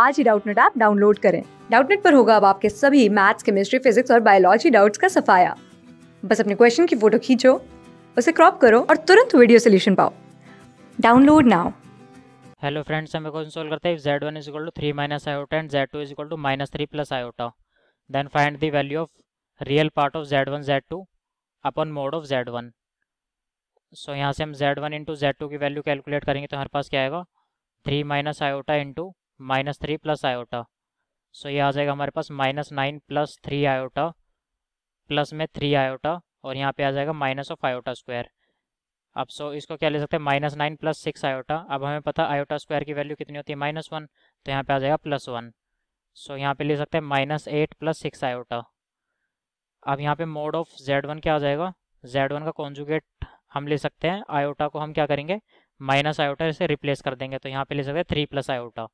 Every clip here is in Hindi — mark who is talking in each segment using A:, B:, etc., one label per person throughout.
A: आज ही डाउटनेट ऐप डाउनलोड करें डाउटनेट पर होगा अब आपके सभी मैथ्स केमिस्ट्री फिजिक्स और बायोलॉजी डाउट्स का सफाया बस अपने क्वेश्चन की फोटो खींचो उसे क्रॉप करो और तुरंत वीडियो सोल्यूशन पाओ डाउनलोड नाउ
B: हेलो फ्रेंड्स हमें क्वेश्चन सोल्व करते हैं Z one is equal to three minus iota and Z two is equal to minus three plus iota then find the value of real part of Z one Z two upon mod of Z one so यहाँ से हम Z one into Z two की वैल्यू कैलकुलेट करेंगे तो हमारे पास क्या आएगा three minus iota into minus three plus iota so ये आ जाएगा हमारे पास minus nine plus three iota plus में थ्री आयोटा और यहाँ पे आ जाएगा माइनस ऑफ आयोटा स्क्वायर अब सो इसको क्या ले सकते हैं minus nine plus six iota अब हमें पता आयोटा स्क्वायर की वैल्यू कितनी होती है माइनस वन तो यहाँ पे आ जाएगा प्लस वन सो यहाँ पे ले सकते हैं minus eight plus six iota अब यहाँ पे मोड ऑफ जेड वन क्या आ जाएगा जेड वन का कॉन्जुगेट हम ले सकते हैं आयोटा को हम क्या करेंगे माइनस आयोटा इसे रिप्लेस कर देंगे तो यहाँ पे ले सकते हैं three plus iota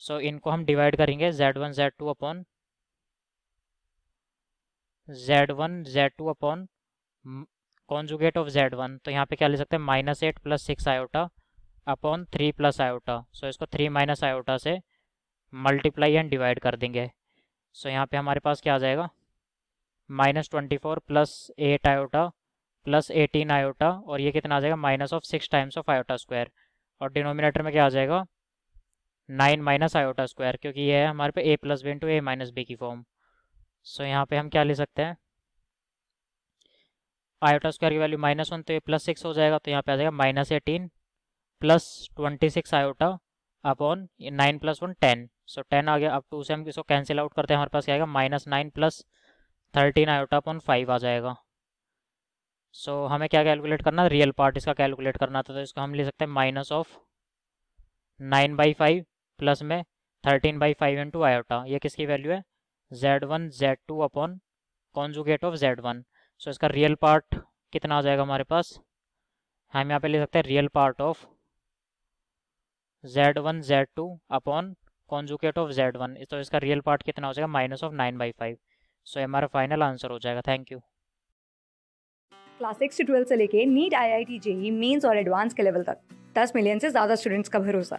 B: so so, इनको हम डिवाइड करेंगे Z one Z two upon Z one Z two upon conjugate of Z one तो यहाँ पे क्या ले सकते हैं minus eight plus six iota upon three plus iota so इसको थ्री माइनस आयोटा से मल्टीप्लाई एंड डिवाइड कर देंगे सो so, यहाँ पे हमारे पास क्या आ जाएगा minus twenty four plus eight iota plus eighteen iota और ये कितना आ जाएगा minus of six times of iota square और डिनोमिनेटर में क्या आ जाएगा नाइन माइनस आयोटा स्क्वायर क्योंकि ये है हमारे पे A plus B into A minus B की फॉर्म सो यहाँ पे हम क्या ले सकते हैं आयोटा स्क्वायर की वैल्यू माइनस वन तो ये प्लस सिक्स हो जाएगा तो यहाँ पे आ जाएगा minus eighteen plus twenty six iota upon nine plus one ten so ten आ गया अब टू से हम इसको कैंसिल आउट करते हैं हमारे पास क्या आएगा minus nine plus thirteen iota upon five आ जाएगा सो so, हमें क्या कैलकुलेट करना रियल पार्ट इसका कैलकुलेट करना था तो इसको हम ले सकते हैं minus of nine by five plus में thirteen by five into iota ये किसकी वैल्यू है Z one Z two upon conjugate of Z one so इसका रियल पार्ट कितना आ जाएगा हमारे पास हम यहाँ पे ले सकते हैं real part of Z one Z two upon conjugate of Z one तो इसका रियल पार्ट कितना हो जाएगा minus of nine by five so हमारा फाइनल आंसर हो जाएगा
A: थैंक यू क्लास सिक्स से ट्वेल्थ से लेके NEET IIT JEE mains और एडवांस के लेवल तक दस मिलियन से ज़्यादा स्टूडेंट्स का भरोसा